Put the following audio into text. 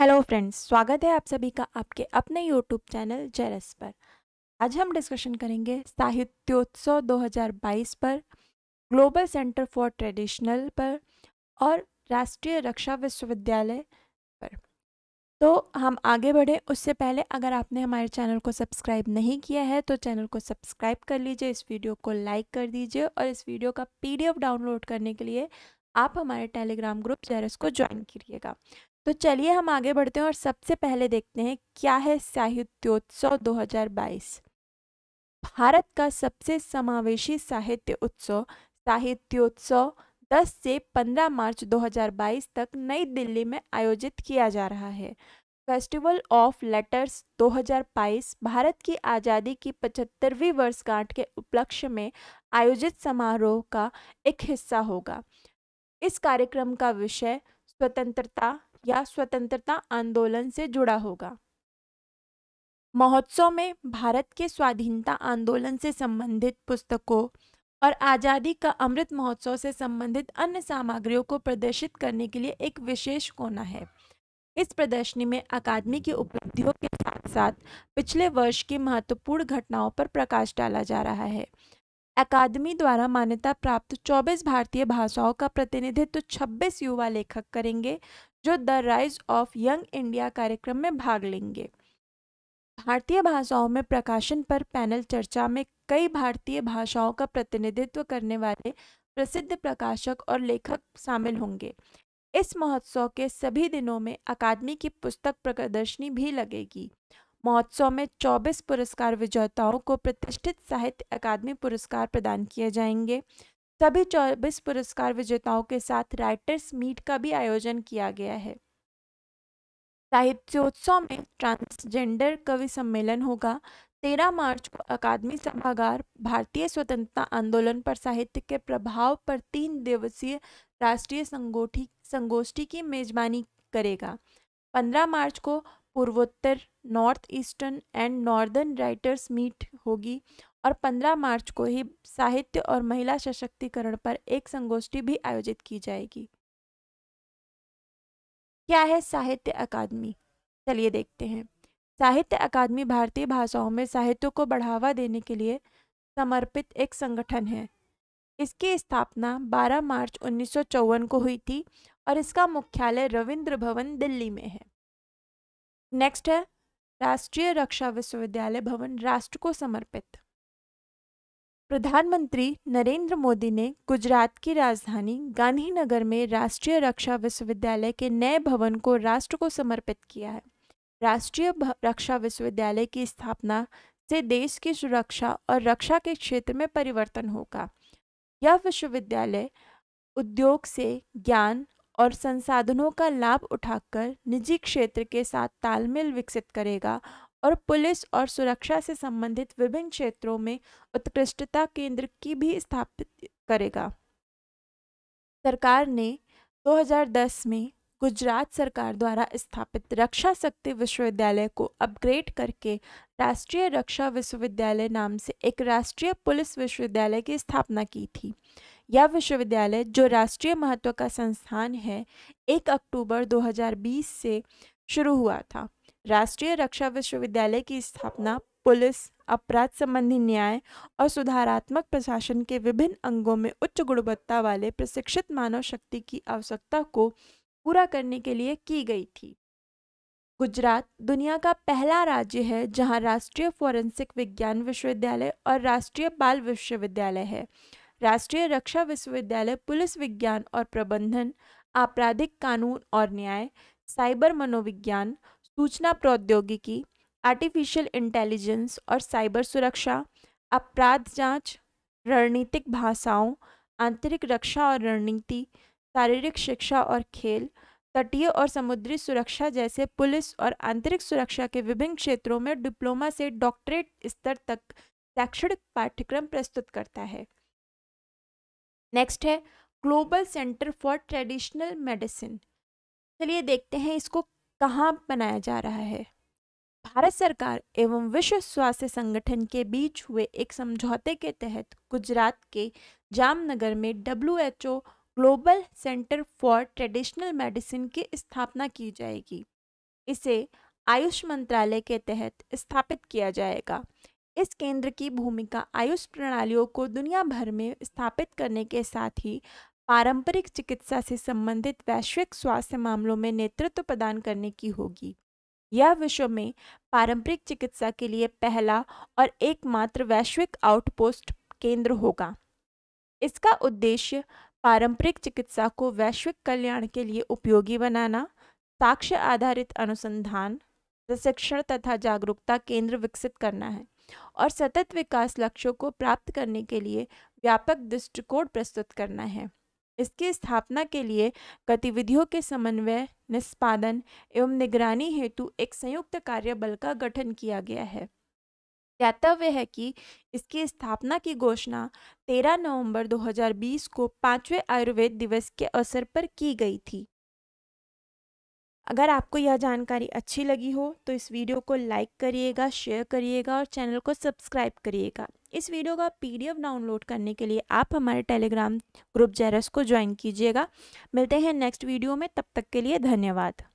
hello friends स्वागत है आप सभी का आपके अपने यूट्यूब चैनल जेरस पर आज हम डिस्कशन करेंगे साहित्योत्सव 2022 पर ग्लोबल सेंटर फॉर ट्रेडिशनल पर और राष्ट्रीय रक्षा विश्वविद्यालय पर तो हम आगे बढ़े उससे पहले अगर आपने हमारे चैनल को सब्सक्राइब नहीं किया है तो चैनल को सब्सक्राइब कर लीजिए इस वीडियो को लाइक कर दीजिए और इस वीडियो का पी डाउनलोड करने के लिए आप हमारे टेलीग्राम ग्रुप जेरस को ज्वाइन करिएगा तो चलिए हम आगे बढ़ते हैं और सबसे पहले देखते हैं क्या है साहित्योत्सव 2022 भारत का सबसे समावेशी साहित्य उत्सव साहित्योत्सव 10 से 15 मार्च 2022 तक नई दिल्ली में आयोजित किया जा रहा है फेस्टिवल ऑफ लेटर्स 2022 भारत की आज़ादी की 75वीं वर्षगांठ के उपलक्ष्य में आयोजित समारोह का एक हिस्सा होगा इस कार्यक्रम का विषय स्वतंत्रता या स्वतंत्रता आंदोलन से जुड़ा होगा महोत्सव में भारत के स्वाधीनता आंदोलन से संबंधित पुस्तकों और आज़ादी का अमृत महोत्सव से संबंधित अन्य सामग्रियों को प्रदर्शित करने के लिए एक विशेष कोना है इस प्रदर्शनी में अकादमी की उपलब्धियों के साथ साथ पिछले वर्ष की महत्वपूर्ण घटनाओं पर प्रकाश डाला जा रहा है अकादमी द्वारा मान्यता प्राप्त 24 भारतीय भाषाओं का प्रतिनिधित्व 26 युवा लेखक करेंगे जो the rise of young India कार्यक्रम में भाग लेंगे भारतीय भाषाओं में प्रकाशन पर पैनल चर्चा में कई भारतीय भाषाओं का प्रतिनिधित्व करने वाले प्रसिद्ध प्रकाशक और लेखक शामिल होंगे इस महोत्सव के सभी दिनों में अकादमी की पुस्तक प्रदर्शनी भी लगेगी महोत्सव में 24 पुरस्कार विजेताओं को प्रतिष्ठित साहित्य अकादमी पुरस्कार प्रदान किए जाएंगे सभी चौबीस पुरस्कार विजेताओं के साथ राइटर्स मीट का भी आयोजन किया गया है साहित्योत्सव में ट्रांसजेंडर कवि सम्मेलन होगा तेरह मार्च को अकादमी सभागार भारतीय स्वतंत्रता आंदोलन पर साहित्य के प्रभाव पर तीन दिवसीय राष्ट्रीय संगोठी संगोष्ठी की मेजबानी करेगा पंद्रह मार्च को पूर्वोत्तर North Eastern and Northern writers meet होगी और 15 मार्च को ही साहित्य और महिला सशक्तिकरण पर एक संगोष्ठी भी आयोजित की जाएगी क्या है साहित्य अकादमी चलिए देखते हैं साहित्य अकादमी भारतीय भाषाओं में साहित्य को बढ़ावा देने के लिए समर्पित एक संगठन है इसकी स्थापना 12 मार्च उन्नीस को हुई थी और इसका मुख्यालय रविंद्र भवन दिल्ली में है नेक्स्ट है राष्ट्रीय रक्षा विश्वविद्यालय भवन राष्ट्र को समर्पित प्रधानमंत्री नरेंद्र मोदी ने गुजरात की राजधानी गांधीनगर में राष्ट्रीय रक्षा विश्वविद्यालय के नए भवन को राष्ट्र को समर्पित किया है राष्ट्रीय रक्षा विश्वविद्यालय की स्थापना से देश की सुरक्षा और रक्षा के क्षेत्र में परिवर्तन होगा यह विश्वविद्यालय उद्योग से ज्ञान और संसाधनों का लाभ उठाकर निजी क्षेत्र के साथ तालमेल विकसित करेगा और पुलिस और सुरक्षा से संबंधित विभिन्न क्षेत्रों में उत्कृष्टता केंद्र की भी स्थापित करेगा सरकार ने 2010 में गुजरात सरकार द्वारा स्थापित रक्षा शक्ति विश्वविद्यालय को अपग्रेड करके राष्ट्रीय रक्षा विश्वविद्यालय नाम से एक राष्ट्रीय पुलिस विश्वविद्यालय की स्थापना की थी यह विश्वविद्यालय जो राष्ट्रीय महत्व का संस्थान है एक अक्टूबर 2020 से शुरू हुआ था राष्ट्रीय रक्षा विश्वविद्यालय की स्थापना पुलिस अपराध संबंधी न्याय और सुधारात्मक प्रशासन के विभिन्न अंगों में उच्च गुणवत्ता वाले प्रशिक्षित मानव शक्ति की आवश्यकता को पूरा करने के लिए की गई थी गुजरात दुनिया का पहला राज्य है जहां राष्ट्रीय फोरेंसिक विज्ञान विश्वविद्यालय और राष्ट्रीय बाल विश्वविद्यालय है राष्ट्रीय रक्षा विश्वविद्यालय पुलिस विज्ञान और प्रबंधन आपराधिक कानून और न्याय साइबर मनोविज्ञान सूचना प्रौद्योगिकी आर्टिफिशियल इंटेलिजेंस और साइबर सुरक्षा अपराध जांच रणनीतिक भाषाओं आंतरिक रक्षा और रणनीति शारीरिक शिक्षा और खेल तटीय और समुद्री सुरक्षा जैसे पुलिस और आंतरिक सुरक्षा के विभिन्न क्षेत्रों में डिप्लोमा से डॉक्टरेट स्तर तक शैक्षणिक पाठ्यक्रम प्रस्तुत करता है नेक्स्ट है global centre for traditional medicine चलिए देखते हैं इसको कहाँ बनाया जा रहा है भारत सरकार एवं विश्व स्वास्थ्य संगठन के बीच हुए एक समझौते के तहत गुजरात के जामनगर में W global centre for traditional medicine की स्थापना की जाएगी इसे आयुष मंत्रालय के तहत स्थापित किया जाएगा इस केंद्र की भूमिका आयुष प्रणालियों को दुनिया भर में स्थापित करने के साथ ही पारंपरिक चिकित्सा से संबंधित वैश्विक स्वास्थ्य मामलों में नेतृत्व प्रदान करने की होगी यह विश्व में पारंपरिक चिकित्सा के लिए पहला और एकमात्र वैश्विक आउटपोस्ट केंद्र होगा इसका उद्देश्य पारंपरिक चिकित्सा को वैश्विक कल्याण के लिए उपयोगी बनाना साक्ष्य आधारित अनुसंधान प्रशिक्षण तथा जागरूकता केंद्र विकसित करना है और सतत विकास लक्ष्यों को प्राप्त करने के लिए व्यापक दृष्टिकोण प्रस्तुत करना है इसकी स्थापना के लिए गतिविधियों के समन्वय निष्पादन एवं निगरानी हेतु एक संयुक्त कार्यबल का गठन किया गया है ज्ञातव्य है कि इसकी स्थापना की घोषणा 13 नवंबर 2020 को पांचवें आयुर्वेद दिवस के अवसर पर की गई थी अगर आपको यह जानकारी अच्छी लगी हो तो इस वीडियो को लाइक करिएगा शेयर करिएगा और चैनल को सब्सक्राइब करिएगा इस वीडियो का पीडीएफ डाउनलोड करने के लिए आप हमारे टेलीग्राम ग्रुप जेरस को ज्वाइन कीजिएगा मिलते हैं नेक्स्ट वीडियो में तब तक के लिए धन्यवाद